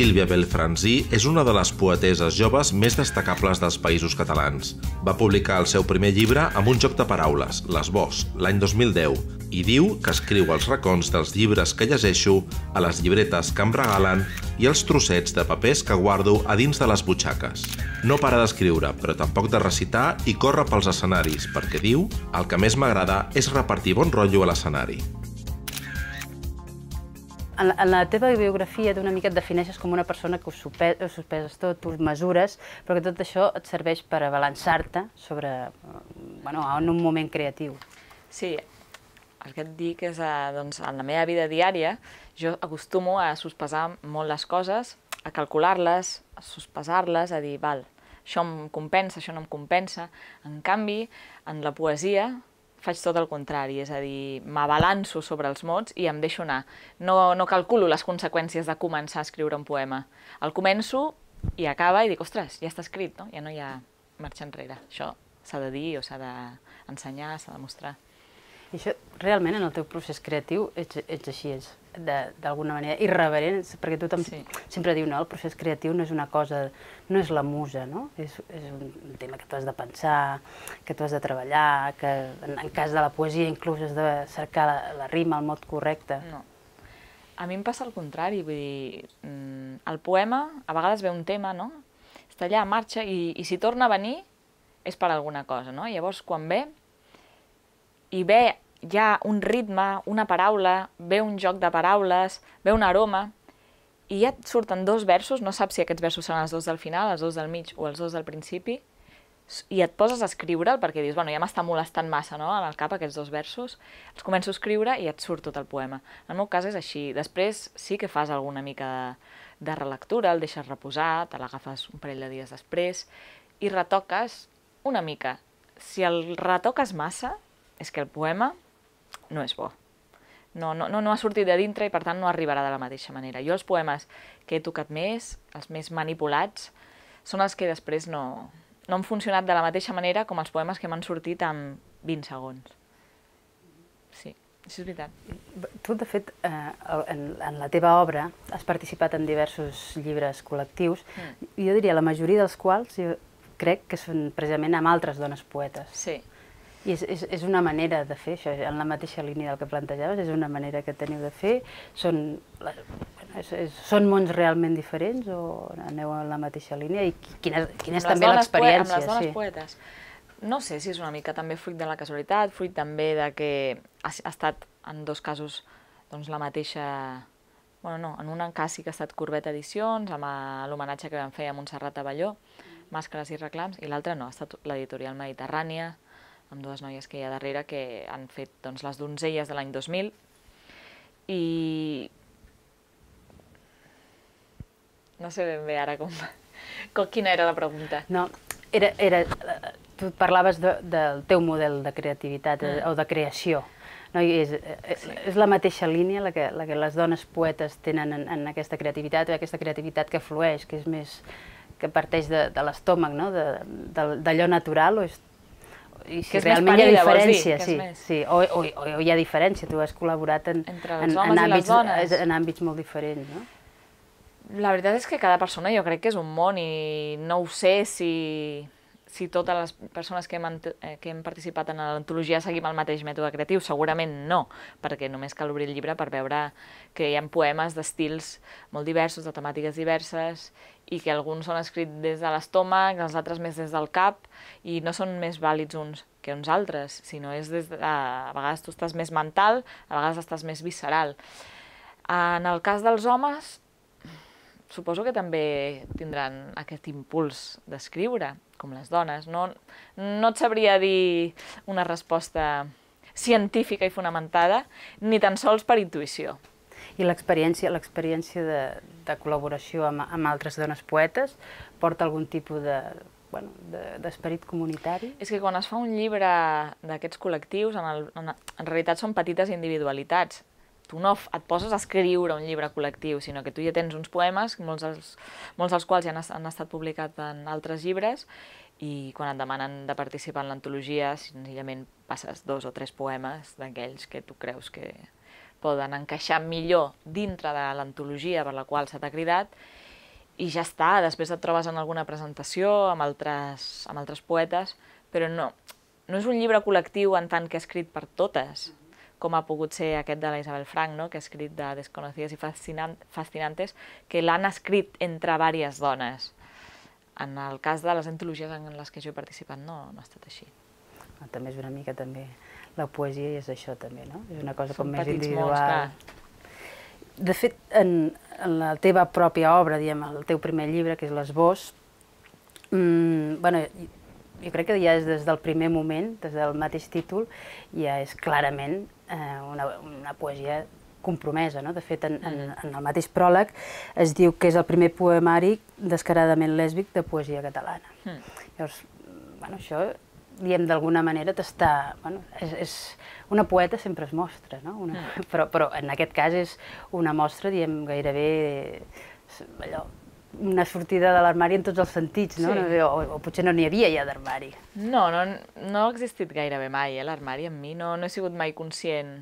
Sílvia Belfranzí és una de les poeteses joves més destacables dels països catalans. Va publicar el seu primer llibre amb un joc de paraules, Les Bos, l'any 2010, i diu que escriu els racons dels llibres que llegeixo, a les llibretes que em regalen i els trossets de papers que guardo a dins de les butxaques. No para d'escriure, però tampoc de recitar i corre pels escenaris, perquè diu «El que més m'agrada és repartir bon rotllo a l'escenari» en, en la teva biografia d'una mica et defineixes com una persona que ho, supe, ho tot, ho mesures, però que tot això et serveix per avançar te sobre, eh, bueno, en un moment creatiu. Sí, el que et dic és, eh, doncs, en la meva vida diària, jo acostumo a sospesar molt les coses, a calcular-les, a sospesar-les, a dir, val, això em compensa, això no em compensa. En canvi, en la poesia, faig tot el contrari, és a dir, m'abalanço sobre els mots i em deixo anar. No, no calculo les conseqüències de començar a escriure un poema. El començo i acaba i dic, ostres, ja està escrit, no? Ja no hi ha marxa enrere. Això s'ha de dir o s'ha d'ensenyar, s'ha de mostrar. I això, realment, en el teu procés creatiu, ets, ets així, ets d'alguna manera irreverent, perquè tothom sí. sempre diu, no, el procés creatiu no és una cosa, no és la musa, no? És, és un tema que tu has de pensar, que tu has de treballar, que en, en cas de la poesia inclús has de cercar la, la rima, el mot correcte. No. A mi em passa el contrari, vull dir, mm, el poema, a vegades ve un tema, no? Està allà, a marxa, i, i si torna a venir és per alguna cosa, no? Llavors, quan ve, i ve ja un ritme, una paraula, ve un joc de paraules, ve un aroma, i ja et surten dos versos, no saps si aquests versos són els dos del final, els dos del mig o els dos del principi, i et poses a escriure'l perquè dius, bueno, ja m'està molestant massa, no?, en el cap aquests dos versos, els començo a escriure i et surt tot el poema. En el meu cas és així. Després sí que fas alguna mica de, de relectura, el deixes reposar, te l'agafes un parell de dies després i retoques una mica. Si el retoques massa, és que el poema no és bo. No, no, no, no ha sortit de dintre i per tant no arribarà de la mateixa manera. Jo els poemes que he tocat més, els més manipulats, són els que després no, no han funcionat de la mateixa manera com els poemes que m'han sortit en 20 segons. Sí, això és veritat. Tu, de fet, eh, en, en la teva obra has participat en diversos llibres col·lectius, mm. jo diria la majoria dels quals jo crec que són precisament amb altres dones poetes. Sí, i és, és, és una manera de fer això, en la mateixa línia del que plantejaves, és una manera que teniu de fer. Són, les, bueno, és, és, són mons realment diferents o aneu en la mateixa línia? I quina, quina és també l'experiència? Amb les dones sí. poetes. No sé si és una mica també fruit de la casualitat, fruit també de que ha, ha estat en dos casos doncs, la mateixa... Bueno, no, en un cas sí que ha estat Corbet Edicions, amb l'homenatge que vam fer a Montserrat Avelló, mm. Màscares i reclams, i l'altre no, ha estat l'editorial Mediterrània, amb dues noies que hi ha darrere que han fet doncs, les donzelles de l'any 2000 i no sé ben bé ara com, com quina era la pregunta. No, era, era, tu parlaves de, del teu model de creativitat eh, mm. o de creació. No? I és, és, eh, sí. és la mateixa línia la que, la que les dones poetes tenen en, en aquesta creativitat, en aquesta creativitat que flueix, que és més que parteix de, de l'estómac, no? d'allò natural, o és i si que realment parida, hi ha diferència, sí, sí, o, o, o, hi ha diferència, tu has col·laborat en, Entre en, en, àmbits, en àmbits molt diferents, no? La veritat és que cada persona jo crec que és un món i no ho sé si, si totes les persones que hem, eh, que hem participat en l'antologia seguim el mateix mètode creatiu. Segurament no, perquè només cal obrir el llibre per veure que hi ha poemes d'estils molt diversos, de temàtiques diverses, i que alguns són escrits des de l'estómac, els altres més des del cap, i no són més vàlids uns que uns altres, sinó és des de, a vegades tu estàs més mental, a vegades estàs més visceral. En el cas dels homes, suposo que també tindran aquest impuls d'escriure, com les dones. No, no et sabria dir una resposta científica i fonamentada, ni tan sols per intuïció. I l'experiència l'experiència de, de col·laboració amb, amb altres dones poetes porta algun tipus de, bueno, d'esperit de, comunitari. És que quan es fa un llibre d'aquests col·lectius, en, el, en, en realitat són petites individualitats. Tu no et poses a escriure un llibre col·lectiu, sinó que tu ja tens uns poemes, molts dels, molts dels quals ja han, han estat publicats en altres llibres, i quan et demanen de participar en l'antologia, senzillament passes dos o tres poemes d'aquells que tu creus que, poden encaixar millor dintre de l'antologia per la qual se t'ha cridat i ja està, després et trobes en alguna presentació amb altres, amb altres poetes, però no, no és un llibre col·lectiu en tant que escrit per totes, com ha pogut ser aquest de la Isabel Frank, no? que ha escrit de Desconocides i fascinant, Fascinantes, que l'han escrit entre diverses dones. En el cas de les antologies en les que jo he participat no, no ha estat així. Ah, també és una mica també la poesia és això també, no? És una cosa Són com més individual. Molts, de fet, en, en la teva pròpia obra, diem, el teu primer llibre, que és l'esbós, mm, bueno, jo crec que ja és des del primer moment, des del mateix títol, ja és clarament eh, una, una poesia compromesa. No? De fet, en, en, mm-hmm. en el mateix pròleg es diu que és el primer poemari descaradament lèsbic de poesia catalana. Hmm. Mm. Llavors, bueno, això diem d'alguna manera t'està... Bueno, és, és, una poeta sempre es mostra, no? Una, mm. però, però en aquest cas és una mostra, diem, gairebé allò, una sortida de l'armari en tots els sentits, no? Sí. O, o potser no n'hi havia ja d'armari. No, no, no ha existit gairebé mai, eh, l'armari en mi. No, no he sigut mai conscient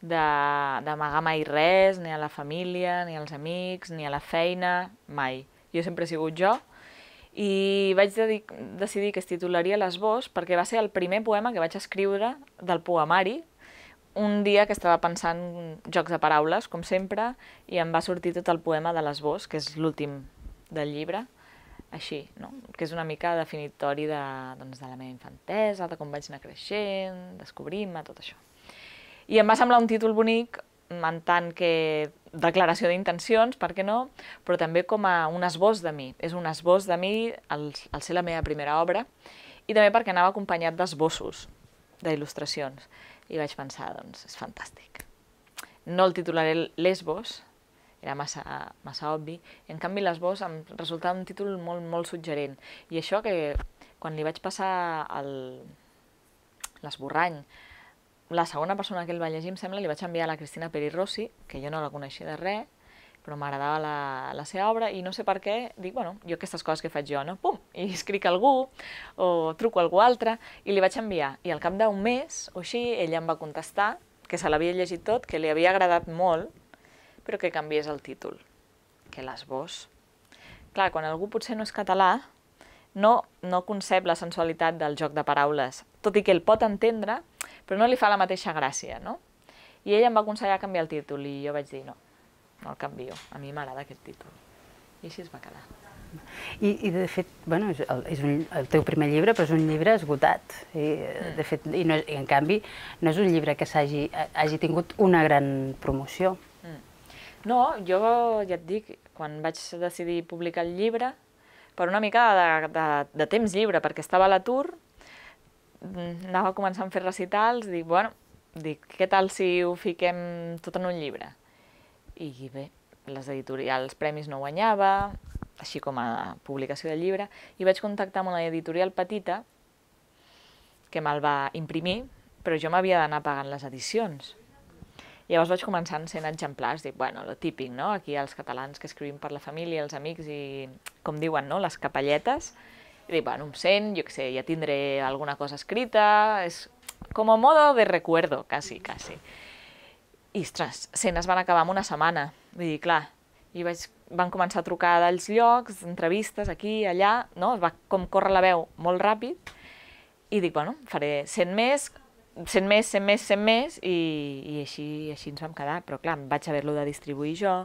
d'amagar mai res, ni a la família, ni als amics, ni a la feina, mai. Jo sempre he sigut jo, i vaig decidir que es titularia L'esbós perquè va ser el primer poema que vaig escriure del poemari un dia que estava pensant jocs de paraules, com sempre, i em va sortir tot el poema de l'esbós, que és l'últim del llibre, així, no? que és una mica definitori de, doncs, de la meva infantesa, de com vaig anar creixent, descobrint-me, tot això. I em va semblar un títol bonic, en tant que declaració d'intencions, per què no, però també com a un esbós de mi. És un esbós de mi al, al ser la meva primera obra i també perquè anava acompanyat d'esbossos, d'il·lustracions. I vaig pensar, doncs, és fantàstic. No el titularé l'esbós, era massa, massa obvi, en canvi l'esbós em resulta un títol molt, molt suggerent. I això que quan li vaig passar l'esborrany el la segona persona que el va llegir, em sembla, li vaig enviar a la Cristina Rossi, que jo no la coneixia de res, però m'agradava la, la seva obra i no sé per què dic, bueno, jo aquestes coses que faig jo, no? Pum! I escric a algú o truco a algú altre i li vaig enviar. I al cap d'un mes o així ella em va contestar que se l'havia llegit tot, que li havia agradat molt, però que canviés el títol, que l'esbós. Clar, quan algú potser no és català, no, no concep la sensualitat del joc de paraules, tot i que el pot entendre, però no li fa la mateixa gràcia, no? I ella em va aconsellar canviar el títol i jo vaig dir no, no el canvio, a mi m'agrada aquest títol. I així es va quedar. I, i de fet, bueno, és, el, és un, el teu primer llibre, però és un llibre esgotat. I, mm. de fet, i, no, i en canvi, no és un llibre que hagi, hagi tingut una gran promoció. Mm. No, jo ja et dic, quan vaig decidir publicar el llibre, per una mica de, de, de temps llibre, perquè estava a l'atur, Mm, anava començant a fer recitals, dic, bueno, dic, què tal si ho fiquem tot en un llibre? I bé, les editorials, premis no guanyava, així com a publicació del llibre, i vaig contactar amb una editorial petita que me'l va imprimir, però jo m'havia d'anar pagant les edicions. Llavors vaig començar en 100 exemplars, dic, bueno, lo típic, no? Aquí els catalans que escrivim per la família, els amics i, com diuen, no?, les capelletes, i dic, bueno, em sent, jo què sé, ja tindré alguna cosa escrita, és com a modo de recuerdo, quasi, quasi. I, ostres, se n'es van acabar en una setmana. Vull dir, clar, i vaig, van començar a trucar dels llocs, entrevistes aquí, allà, no? Es va com córrer la veu molt ràpid i dic, bueno, faré 100 més, 100 més, 100 més, 100 més i, i així, i així ens vam quedar. Però clar, em vaig haver-lo de distribuir jo,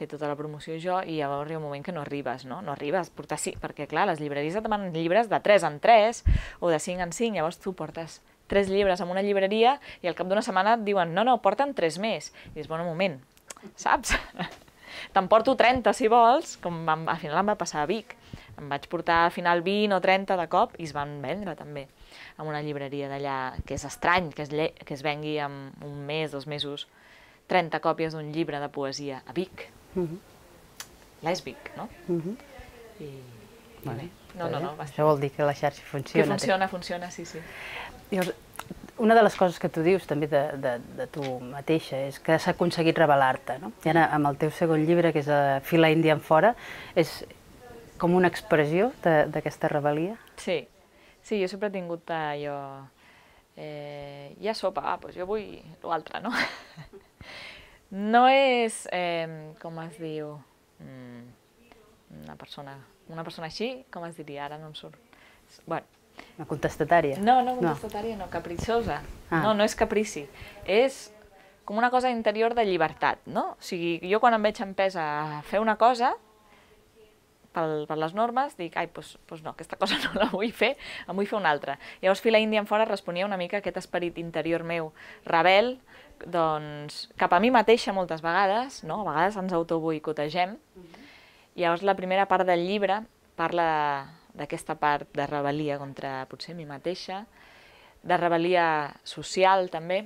fer tota la promoció jo i llavors arriba un moment que no arribes, no? No arribes, portar sí, perquè clar, les llibreries et demanen llibres de 3 en 3 o de 5 en 5, llavors tu portes tres llibres en una llibreria i al cap d'una setmana et diuen no, no, porten tres més. I dius, bon moment, saps? Te'n porto 30 si vols, com van, al final em va passar a Vic. Em vaig portar al final 20 o 30 de cop i es van vendre també en una llibreria d'allà, que és estrany que es, que es vengui en un mes, dos mesos, 30 còpies d'un llibre de poesia a Vic. -huh. Mm-hmm. lèsbic, no? Uh mm-hmm. -huh. I, Vale. no, no, no. Bastant. Això vol dir que la xarxa funciona. Que funciona, té. funciona, sí, sí. Llavors, una de les coses que tu dius també de, de, de tu mateixa és que s'ha aconseguit revelar-te, no? I ara amb el teu segon llibre, que és a eh, Fila Índia en fora, és com una expressió d'aquesta rebel·lia? Sí, sí, jo sempre he tingut allò... Eh, ja sopa, ah, doncs jo vull l'altre, no? no és, eh, com es diu, mm, una persona, una persona així, com es diria, ara no em surt. Bueno. Una contestatària. No, no contestatària, no, no capritxosa. Ah. No, no és caprici. És com una cosa interior de llibertat, no? O sigui, jo quan em veig empesa a fer una cosa, pel, per les normes, dic, ai, doncs, doncs no, aquesta cosa no la vull fer, en vull fer una altra. Llavors, Fila Índia en fora responia una mica a aquest esperit interior meu rebel, doncs, cap a mi mateixa moltes vegades, no? a vegades ens autoboicotegem. Mhm. Llavors, la primera part del llibre parla d'aquesta part de rebel·lia contra potser mi mateixa, de rebel·lia social també,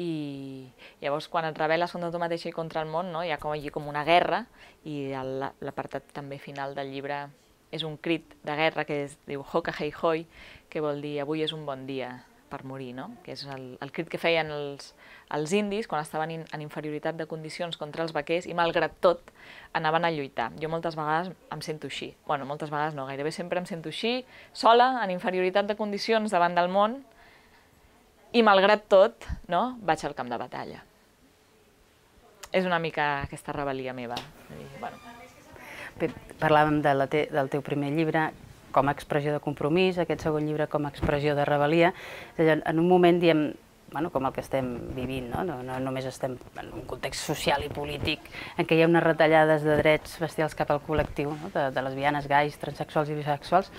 i llavors quan et rebel·les contra tu mateixa i contra el món, no? hi ha com allí com una guerra i l'apartat també final del llibre és un crit de guerra que es diu Hoka Hei Hoi, que vol dir avui és un bon dia per morir, no? que és el, el crit que feien els, els indis quan estaven in, en inferioritat de condicions contra els vaquers i malgrat tot anaven a lluitar. Jo moltes vegades em sento així, bueno, moltes vegades no, gairebé sempre em sento així, sola, en inferioritat de condicions davant del món, i malgrat tot, no, vaig al camp de batalla. És una mica aquesta rebel·lia meva. Dir, bueno. Parlàvem de la te del teu primer llibre, com a expressió de compromís, aquest segon llibre com a expressió de rebel·lia. És en un moment diem, bueno, com el que estem vivint, no? No, no només estem en un context social i polític en què hi ha unes retallades de drets bestials cap al col·lectiu no? de, de lesbianes, gais, transexuals i bisexuals,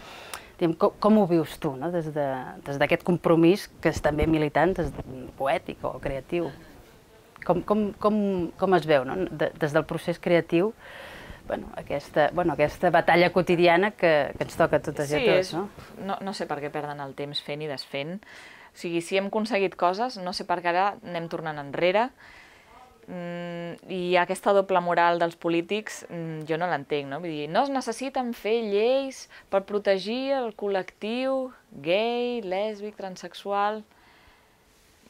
com, com ho vius tu, no? des d'aquest de, des compromís, que és també militant, des de, poètic o creatiu? Com, com, com, com es veu no? de, des del procés creatiu bueno, aquesta, bueno, aquesta batalla quotidiana que, que ens toca a totes sí, i a tots? no? no? No sé per què perden el temps fent i desfent. O sigui, si hem aconseguit coses, no sé per què ara anem tornant enrere, Mm, I aquesta doble moral dels polítics mm, jo no l'entenc, no? Vull dir, no es necessiten fer lleis per protegir el col·lectiu gay, lèsbic, transexual...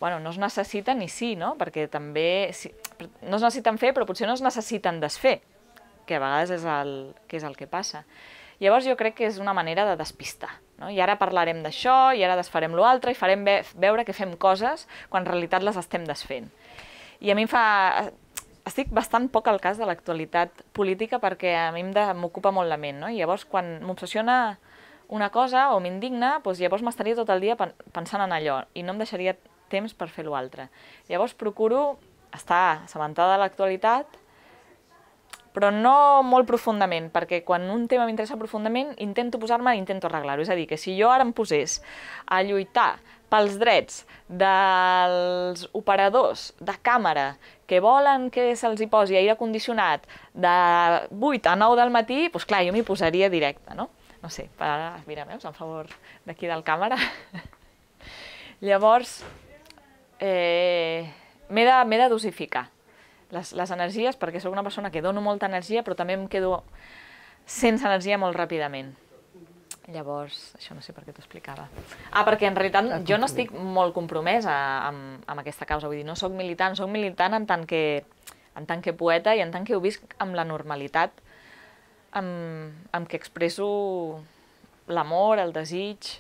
Bueno, no es necessiten i sí, no? Perquè també... Si, no es necessiten fer, però potser no es necessiten desfer, que a vegades és el que, és el que passa. Llavors jo crec que és una manera de despistar. No? I ara parlarem d'això, i ara desfarem l'altre, i farem ve veure que fem coses quan en realitat les estem desfent. I a mi em fa... Estic bastant poc al cas de l'actualitat política perquè a mi m'ocupa molt la ment, no? I llavors, quan m'obsessiona una cosa o m'indigna, doncs llavors m'estaria tot el dia pensant en allò i no em deixaria temps per fer l'altre. Llavors procuro estar assabentada de l'actualitat, però no molt profundament, perquè quan un tema m'interessa profundament, intento posar-me i intento arreglar-ho. És a dir, que si jo ara em posés a lluitar pels drets dels operadors de càmera que volen que se'ls hi posi aire condicionat de 8 a 9 del matí, doncs clar, jo m'hi posaria directe, no? No sé, per ara, mira, veus, en favor d'aquí del càmera. Llavors, eh, m'he de, de dosificar les, les energies perquè sóc una persona que dono molta energia però també em quedo sense energia molt ràpidament. Llavors, això no sé per què t'ho explicava. Ah, perquè en realitat jo no estic molt compromesa amb, amb aquesta causa, vull dir, no sóc militant, sóc militant en tant que, en tant que poeta i en tant que ho visc amb la normalitat amb, amb què expresso l'amor, el desig,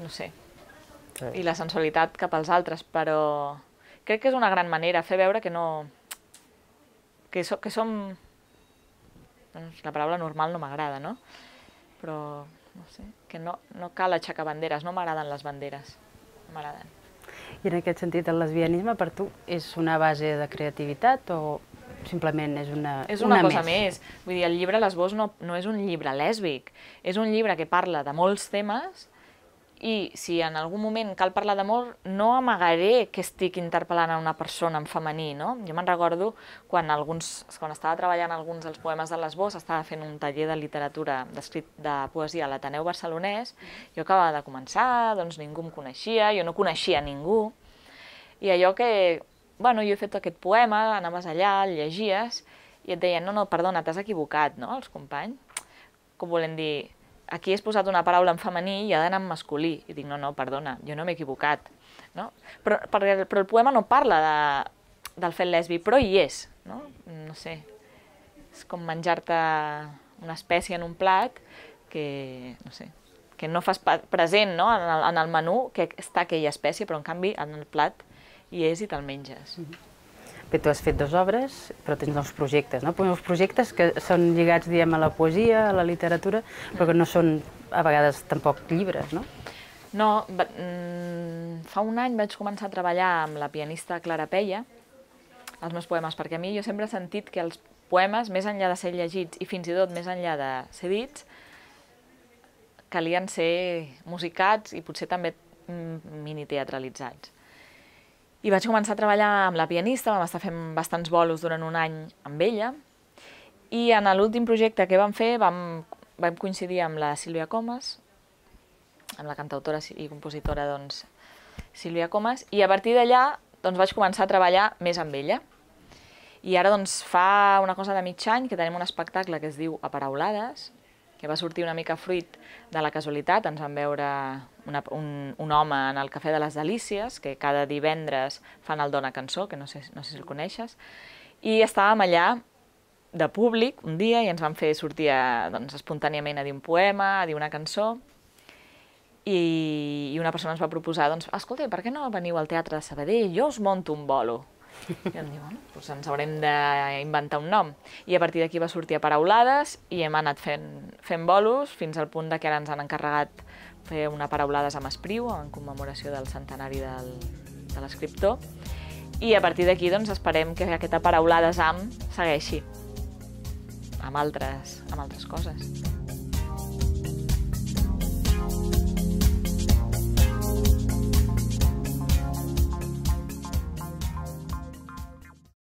no sé, i la sensualitat cap als altres, però crec que és una gran manera fer veure que no... que, so, que som... Doncs la paraula normal no m'agrada, no? Però no sé, que no, no cal aixecar banderes, no m'agraden les banderes, no m'agraden. I en aquest sentit, el lesbianisme per tu és una base de creativitat o simplement és una És una, una cosa més. més. Vull dir, el llibre Les Bos no, no és un llibre lèsbic, és un llibre que parla de molts temes i si en algun moment cal parlar d'amor, no amagaré que estic interpel·lant a una persona en femení, no? Jo me'n recordo quan, alguns, quan estava treballant alguns dels poemes de les Bos, estava fent un taller de literatura d'escrit de poesia a l'Ateneu Barcelonès, jo acabava de començar, doncs ningú em coneixia, jo no coneixia ningú, i allò que, bueno, jo he fet aquest poema, anaves allà, el llegies, i et deien, no, no, perdona, t'has equivocat, no?, els companys. Com volen dir, aquí has posat una paraula en femení i ha d'anar en masculí. I dic, no, no, perdona, jo no m'he equivocat. No? Però, per, però el poema no parla de, del fet lesbi, però hi és. No, no sé, és com menjar-te una espècie en un plat que, no sé, que no fas present no? En, el, en el menú que està aquella espècie, però en canvi en el plat hi és i te'l menges. Mm -hmm. Bé, tu has fet dues obres, però tens nous projectes, no? Uns projectes que són lligats, diem, a la poesia, a la literatura, però que no són, a vegades, tampoc llibres, no? No, mm, fa un any vaig començar a treballar amb la pianista Clara Peia, els meus poemes, perquè a mi jo sempre he sentit que els poemes, més enllà de ser llegits i fins i tot més enllà de ser dits, calien ser musicats i potser també mm, mini teatralitzats. I vaig començar a treballar amb la pianista, vam estar fent bastants bolos durant un any amb ella, i en l'últim projecte que vam fer vam, vam coincidir amb la Sílvia Comas, amb la cantautora i compositora doncs, Sílvia Comas, i a partir d'allà doncs, vaig començar a treballar més amb ella. I ara doncs, fa una cosa de mig any que tenim un espectacle que es diu Aparaulades, que va sortir una mica fruit de la casualitat. Ens van veure una, un, un home en el Cafè de les Delícies, que cada divendres fan el Dona Cançó, que no sé, no sé si el coneixes, i estàvem allà de públic un dia i ens van fer sortir a, doncs, espontàniament a dir un poema, a dir una cançó, i, i una persona ens va proposar, doncs, escolta, per què no veniu al Teatre de Sabadell? Jo us monto un bolo. I em diuen, bueno, doncs ens haurem d'inventar un nom. I a partir d'aquí va sortir a paraulades i hem anat fent, fent bolos fins al punt de que ara ens han encarregat fer una paraulades amb Espriu en commemoració del centenari del, de l'escriptor. I a partir d'aquí doncs, esperem que aquesta paraulades amb segueixi amb altres, amb altres coses.